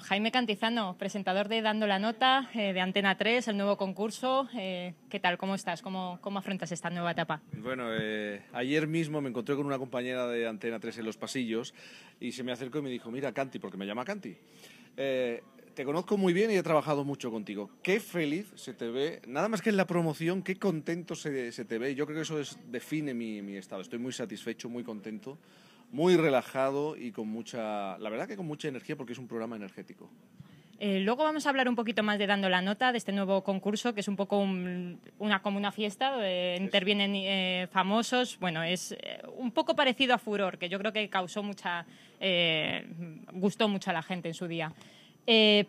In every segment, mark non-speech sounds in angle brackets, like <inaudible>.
Jaime Cantizano, presentador de Dando la Nota, eh, de Antena 3, el nuevo concurso. Eh, ¿Qué tal? ¿Cómo estás? ¿Cómo, cómo afrontas esta nueva etapa? Bueno, eh, ayer mismo me encontré con una compañera de Antena 3 en los pasillos y se me acercó y me dijo, mira, Canti, porque me llama Canti. te conozco muy bien y he trabajado mucho contigo. Qué feliz se te ve, nada más que en la promoción, qué contento se, te ve. Yo creo que eso define mi estado. Estoy muy satisfecho, muy contento muy relajado y con mucha, la verdad que con mucha energía porque es un programa energético. Eh, luego vamos a hablar un poquito más de Dando la Nota, de este nuevo concurso, que es un poco una, como una fiesta, eh, intervienen eh, famosos. Bueno, es un poco parecido a Furor, que yo creo que causó mucha. gustó mucho a la gente en su día.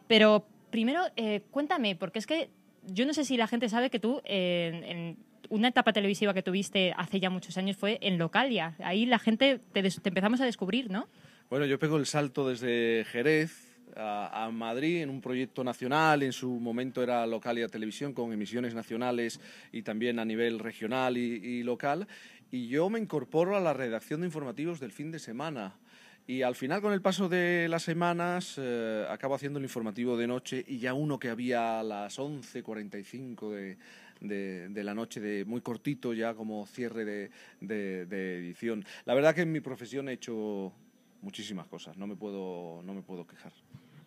pero primero, cuéntame, porque es que yo no sé si la gente sabe que tú en, una etapa televisiva que tuviste hace ya muchos años fue en Localia. Ahí la gente te, empezamos a descubrir, ¿no? Bueno, yo pego el salto desde Jerez a, Madrid en un proyecto nacional, en su momento era Localia Televisión, con emisiones nacionales y también a nivel regional y, local. Y yo me incorporo a la redacción de informativos del fin de semana. Y al final, con el paso de las semanas, eh, acabo haciendo el informativo de noche y ya uno que había a las 11.45 de, de, de la noche, de muy cortito ya como cierre de, de, edición. La verdad que en mi profesión he hecho muchísimas cosas, no me puedo, no me puedo quejar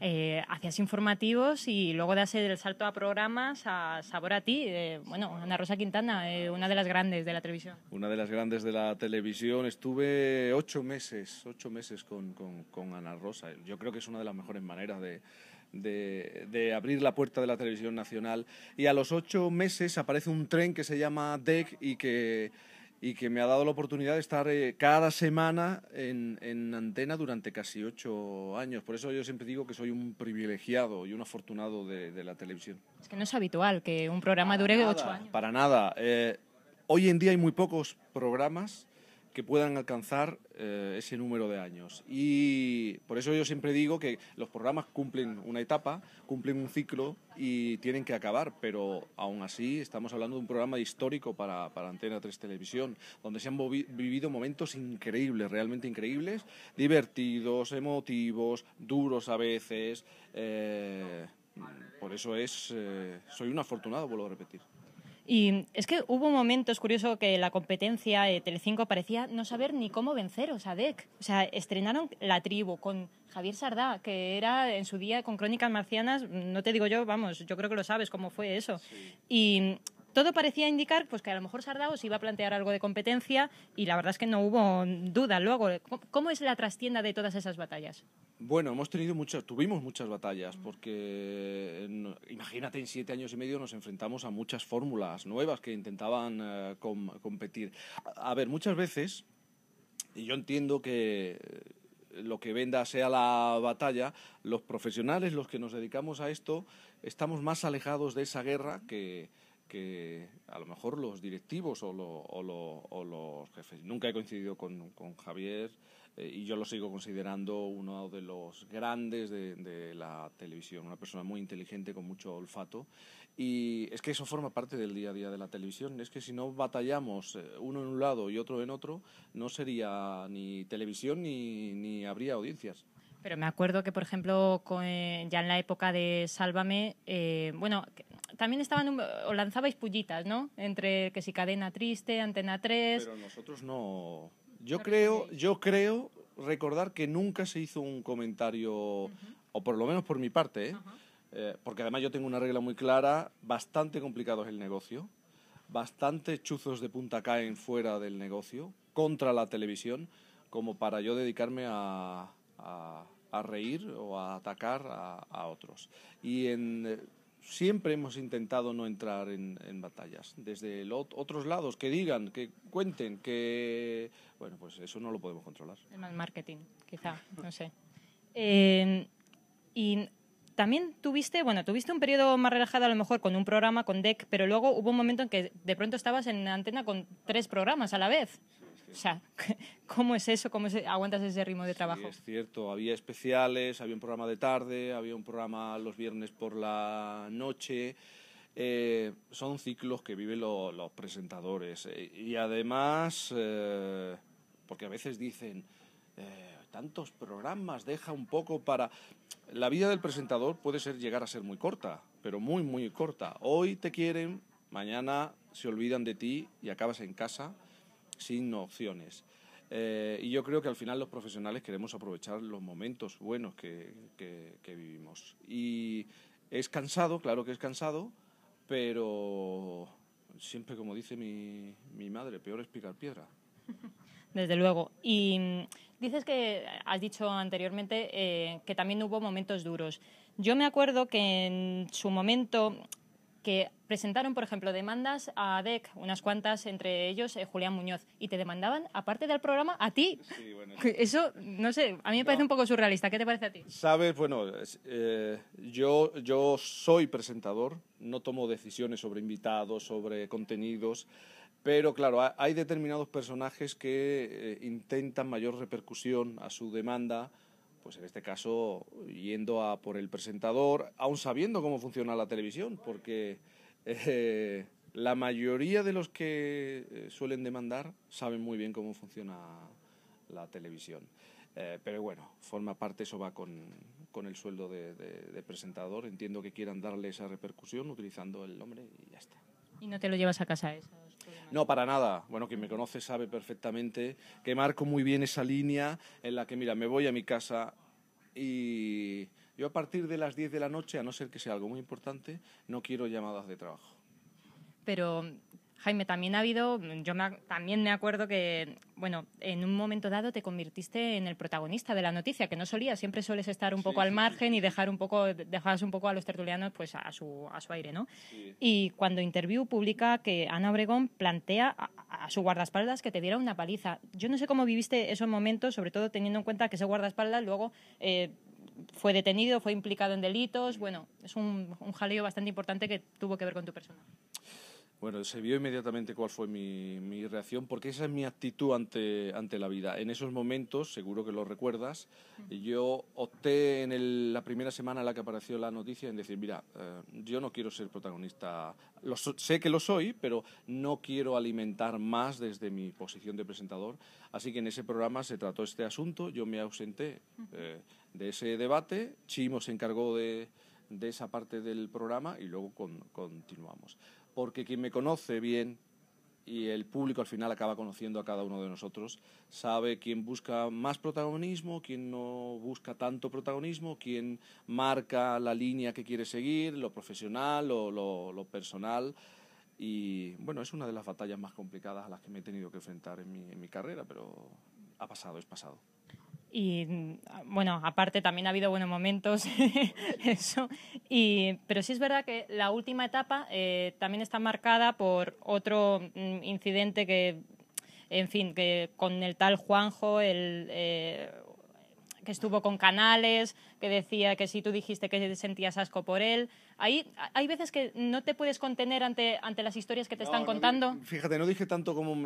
eh, hacías informativos y luego de hacer el salto a programas, a Sabor a ti. Eh, bueno, Ana Rosa Quintana, eh, una de las grandes de la televisión. Una de las grandes de la televisión. Estuve ocho meses, ocho meses con, Ana Rosa. Yo creo que es una de las mejores maneras de, de, abrir la puerta de la televisión nacional. Y a los ocho meses aparece un tren que se llama DEC y que y que me ha dado la oportunidad de estar eh, cada semana en, antena durante casi ocho años. Por eso yo siempre digo que soy un privilegiado y un afortunado de, la televisión. Es que no es habitual que un programa dure ocho años. Para nada. Eh, hoy en día hay muy pocos programas que puedan alcanzar eh, ese número de años. Y por eso yo siempre digo que los programas cumplen una etapa, cumplen un ciclo y tienen que acabar, pero aún así estamos hablando de un programa histórico para, Antena 3 Televisión, donde se han vivido momentos increíbles, realmente increíbles, divertidos, emotivos, duros a veces. Eh, por eso es, eh, soy un afortunado, vuelvo a repetir. Y es que hubo un momento, es curioso, que la competencia de Telecinco parecía no saber ni cómo o a DEC. O sea, estrenaron La Tribu con Javier Sardá, que era en su día con Crónicas Marcianas, no te digo yo, vamos, yo creo que lo sabes cómo fue eso. Y todo parecía indicar pues, que a lo mejor Sardao se iba a plantear algo de competencia y la verdad es que no hubo duda luego. ¿Cómo es la trastienda de todas esas batallas? Bueno, hemos tenido muchas, tuvimos muchas batallas porque eh, imagínate en siete años y medio nos enfrentamos a muchas fórmulas nuevas que intentaban eh, competir. a ver, muchas veces, y yo entiendo que eh, lo que venda sea la batalla, los profesionales, los que nos dedicamos a esto, estamos más alejados de esa guerra que, que a lo mejor los directivos o, los jefes. Nunca he coincidido con, Javier eh, y yo lo sigo considerando uno de los grandes de, la televisión, una persona muy inteligente, con mucho olfato. Y es que eso forma parte del día a día de la televisión. Es que si no batallamos eh, uno en un lado y otro en otro, no sería ni televisión ni habría audiencias. Pero me acuerdo que, por ejemplo, eh, ya en la época de Sálvame, eh, bueno, también estaban, o lanzabais pullitas, ¿no? Entre que si Cadena Triste, Antena 3... Pero nosotros no... Yo creo, yo creo recordar que nunca se hizo un comentario, o por lo menos por mi parte, ¿eh? porque además yo tengo una regla muy clara, bastante complicado es el negocio, bastante chuzos de punta caen fuera del negocio, contra la televisión, como para yo dedicarme a a reír o a atacar a, a otros. Y en eh, siempre hemos intentado no entrar en, en batallas. Desde otros lados, que digan, que cuenten, que... Bueno, pues eso no lo podemos controlar. El marketing, quizá, no sé. y también tuviste, bueno, tuviste un periodo más relajado a lo mejor con un programa, con DEC, pero luego hubo un momento en que de pronto estabas en antena con tres programas a la vez. O sea, <laughs> ¿cómo es eso? ¿Cómo se, aguantas ese ritmo de trabajo? es cierto, había especiales, había un programa de tarde, había un programa los viernes por la noche. Eh, son ciclos que viven los presentadores. Eh, y además, eh, porque a veces dicen, tantos programas, deja un poco para... La vida del presentador puede ser llegar a ser muy corta, pero muy, muy corta. Hoy te quieren, mañana se olvidan de ti y acabas en casa sin opciones. Eh, y yo creo que al final los profesionales queremos aprovechar los momentos buenos que, vivimos. Y es cansado, claro que es cansado, pero siempre, como dice mi, madre, peor es picar piedra. <laughs> Desde luego. Y mm, dices que has dicho anteriormente eh, que también hubo momentos duros. Yo me acuerdo que en su momento que presentaron, por ejemplo, demandas a DEC, unas cuantas, entre ellos eh, Julián Muñoz, y te demandaban, aparte del programa, a ti. Eso, no sé, a mí me parece un poco surrealista. ¿Qué te parece a ti? Sabes, bueno, eh, yo, yo soy presentador, no tomo decisiones sobre invitados, sobre contenidos. Pero claro, hay determinados personajes que eh, intentan mayor repercusión a su demanda pues en este caso yendo a por el presentador, aún sabiendo cómo funciona la televisión, porque eh, la mayoría de los que eh, suelen demandar saben muy bien cómo funciona la televisión. Eh, pero bueno, forma parte, eso va con, el sueldo de, de, presentador. Entiendo que quieran darle esa repercusión utilizando el nombre y ya está. ¿Y no te lo llevas a casa eso? No, para nada. Bueno, quien me conoce sabe perfectamente que marco muy bien esa línea en la que, mira, me voy a mi casa y yo a partir de las 10 de la noche, a no ser que sea algo muy importante, no quiero llamadas de trabajo. Pero Jaime, también ha habido, yo también me acuerdo que, bueno, en un momento dado te convirtiste en el protagonista de la noticia, que no solía, siempre sueles estar un poco al margen y dejar un poco, dejas un poco a los tertulianos pues a su, a su aire, ¿no? Y cuando Interview publica que Ana Obregón plantea a, su guardaespaldas que te diera una paliza. Yo no sé cómo viviste esos momentos, sobre todo teniendo en cuenta que ese guardaespaldas luego... Eh, fue detenido, fue implicado en delitos, bueno, es un, un jaleo bastante importante que tuvo que ver con tu persona bueno, se vio inmediatamente cuál fue mi, reacción, porque esa es mi actitud ante, la vida. En esos momentos, seguro que lo recuerdas, yo opté en la primera semana en la que apareció la noticia en decir, mira, eh, yo no quiero ser protagonista, sé que lo soy, pero no quiero alimentar más desde mi posición de presentador. Así que en ese programa se trató este asunto, yo me ausenté eh, de ese debate, Chimo se encargó de, esa parte del programa y luego continuamos porque quien me conoce bien y el público al final acaba conociendo a cada uno de nosotros, sabe quién busca más protagonismo, quién no busca tanto protagonismo, quién marca la línea que quiere seguir, lo profesional o lo, personal. Y bueno, es una de las batallas más complicadas a las que me he tenido que enfrentar en mi carrera, pero ha pasado, es pasado. Y mm, ah, bueno, aparte también ha habido buenos momentos, <laughs> eso. Y, pero sí es verdad que la última etapa eh, también está marcada por otro mm, incidente que, en fin, que con el tal Juanjo, el, eh, que estuvo con Canales, que decía que si tú dijiste que sentías asco por él, Ahí hay veces que no te puedes contener ante, las historias que te están contando. fíjate, no dije tanto como...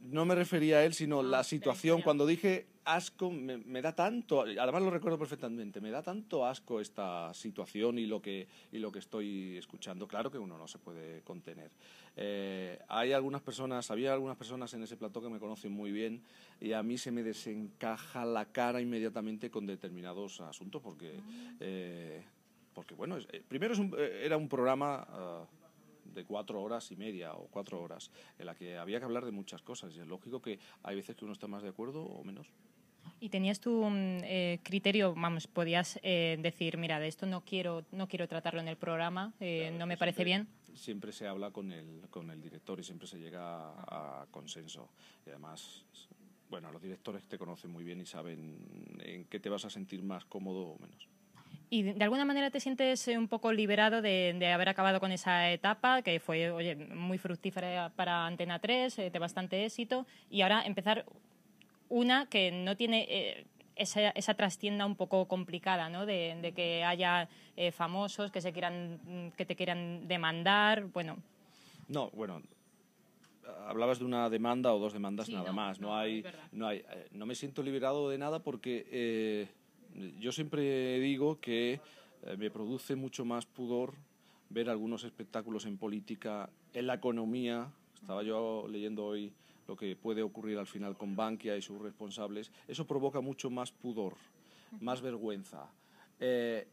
no me refería a él, sino ah, la situación. Cuando dije asco, me, da tanto... Además lo recuerdo perfectamente. Me da tanto asco esta situación y lo que, y lo que estoy escuchando. Claro que uno no se puede contener. Eh, hay algunas personas, había algunas personas en ese plató que me conocen muy bien y a mí se me desencaja la cara inmediatamente con determinados asuntos porque... Ah. Eh, porque bueno, eh, primero eh, era un programa ah, de cuatro horas y media o cuatro horas, en la que había que hablar de muchas cosas, y es lógico que hay veces que uno está más de acuerdo o menos. ¿Y tenías tu eh, criterio, vamos, podías decir, mira, de esto no quiero, no quiero tratarlo en el programa, no me parece bien? Siempre se habla con el, director y siempre se llega a consenso. Y además, bueno, los directores te conocen muy bien y saben en qué te vas a sentir más cómodo o menos. ¿Y de alguna manera te sientes eh, un poco liberado de, haber acabado con esa etapa que fue oye, muy fructífera para Antena 3, eh, de bastante éxito, y ahora empezar una que no tiene eh, esa, esa, trastienda un poco complicada, ¿no? de, que haya famosos que, se quieran, mm, que te quieran demandar, bueno. No, bueno, hablabas de una demanda o dos demandas nada más. No, hay, no, hay, no me siento liberado de nada porque yo siempre digo que eh, me produce mucho más pudor ver algunos espectáculos en política, en la economía. Estaba yo leyendo hoy lo que puede ocurrir al final con Bankia y sus responsables. Eso provoca mucho más pudor, más vergüenza eh,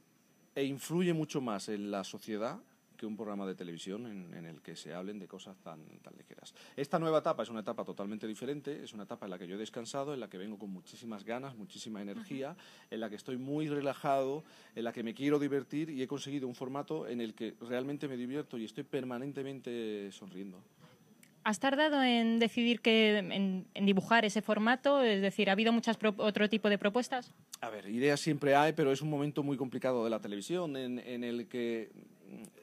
e influye mucho más en la sociedad que un programa de televisión en, el que se hablen de cosas tan, tan ligeras. Esta nueva etapa es una etapa totalmente diferente, es una etapa en la que yo he descansado, en la que vengo con muchísimas ganas, muchísima energía, en la que estoy muy relajado, en la que me quiero divertir y he conseguido un formato en el que realmente me divierto y estoy permanentemente sonriendo. ¿Has tardado en decidir que en, dibujar ese formato? Es decir, ¿ha habido muchas otro tipo de propuestas? A ver, ideas siempre hay, pero es un momento muy complicado de la televisión en el que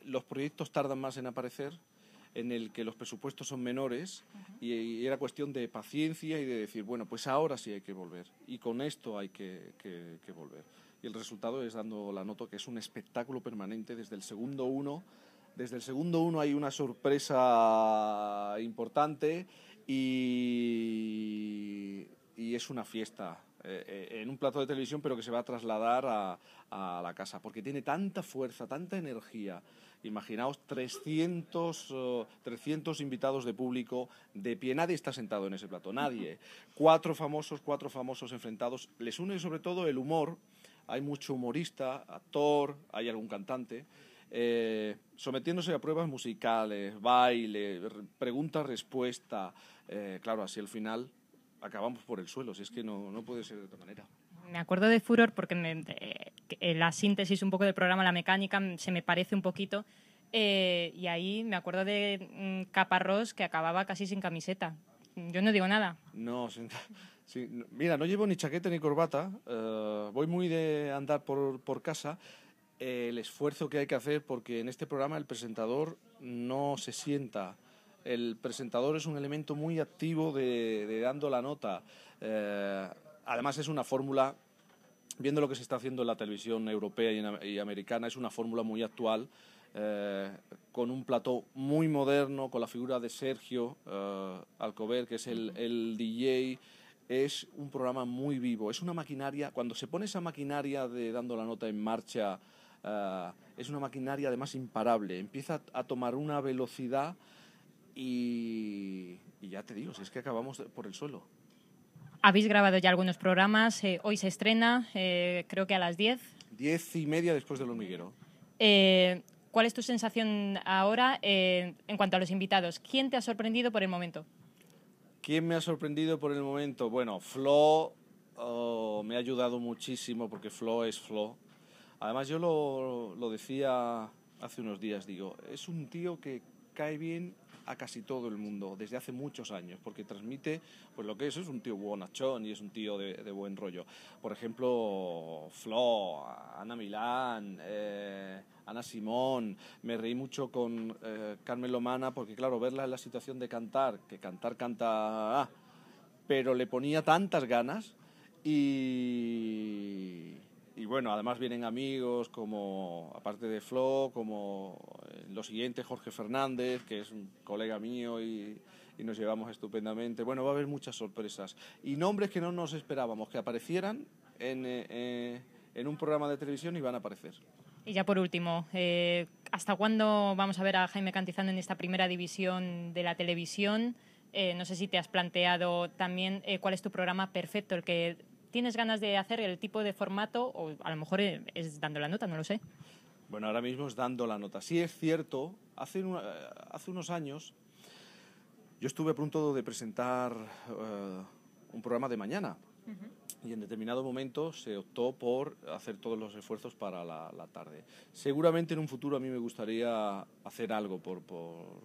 los proyectos tardan más en aparecer, en el que los presupuestos son menores y, era cuestión de paciencia y de decir, bueno, pues ahora sí hay que volver y con esto hay que, volver. Y el resultado es dando la nota que es un espectáculo permanente desde el segundo uno. Desde el segundo uno hay una sorpresa importante y, y es una fiesta eh, eh, en un plato de televisión, pero que se va a trasladar a, la casa, porque tiene tanta fuerza, tanta energía. Imaginaos 300, 300 invitados de público de pie. Nadie está sentado en ese plato, nadie. Cuatro famosos, cuatro famosos enfrentados. Les une sobre todo el humor. Hay mucho humorista, actor, hay algún cantante. Eh, sometiéndose a pruebas musicales, baile, pregunta-respuesta. claro, así al final acabamos por el suelo, si es que no, no puede ser de otra manera. Me acuerdo de Furor porque eh, eh, la síntesis un poco del programa, la mecánica, mm, se me parece un poquito. Eh, y ahí me acuerdo de mm, Caparrós que acababa casi sin camiseta. Yo no digo nada. No, <laughs> mira, no llevo ni chaqueta ni corbata. voy muy de andar por, por casa el esfuerzo que hay que hacer porque en este programa el presentador no se sienta el presentador es un elemento muy activo de, dando la nota. Eh, además es una fórmula, viendo lo que se está haciendo en la televisión europea y, americana, es una fórmula muy actual. Eh, con un plató muy moderno, con la figura de Sergio eh, Alcover, que es el, DJ, es un programa muy vivo, es una maquinaria, cuando se pone esa maquinaria de dando la nota en marcha, es una maquinaria además imparable, empieza a tomar una velocidad y, ya te digo, es que acabamos por el suelo. Habéis grabado ya algunos programas, eh, hoy se estrena, eh, creo que a las 10. Diez y media después del hormiguero. Eh, ¿Cuál es tu sensación ahora en cuanto a los invitados? ¿Quién te ha sorprendido por el momento? ¿Quién me ha sorprendido por el momento? Bueno, Flo oh, me ha ayudado muchísimo porque Flo es Flo. Además, yo lo, lo decía hace unos días, digo, es un tío que cae bien a casi todo el mundo desde hace muchos años, porque transmite pues lo que es, es un tío bonachón y es un tío de, buen rollo. Por ejemplo, Flo, Ana Milán, eh, Ana Simón, me reí mucho con eh, Carmen Lomana, porque claro, verla en la situación de cantar, que cantar canta, pero le ponía tantas ganas y y bueno, además vienen amigos como, aparte de Flo, como eh, lo siguiente, Jorge Fernández, que es un colega mío y, nos llevamos estupendamente. Bueno, va a haber muchas sorpresas y nombres que no nos esperábamos que aparecieran en, eh, eh, un programa de televisión y van a aparecer. Y ya por último, ¿hasta cuándo vamos a ver a Jaime Cantizano en esta primera división de la televisión? no sé si te has planteado también cuál es tu programa perfecto, el que tienes ganas de hacer el tipo de formato o a lo mejor eh, es dando la nota, no lo sé. Bueno, ahora mismo es dando la nota. Sí es cierto, hace, eh, unos años yo estuve a punto de presentar eh, un programa de mañana y en determinado momento se optó por hacer todos los esfuerzos para la, tarde. Seguramente en un futuro a mí me gustaría hacer algo por,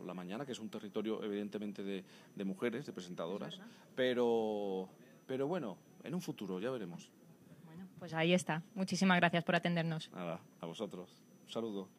la mañana, que es un territorio evidentemente de, de mujeres, de presentadoras, pero, pero bueno, en un futuro, ya veremos. Bueno, pues ahí está. Muchísimas gracias por atendernos. Nada, a vosotros. Un saludo.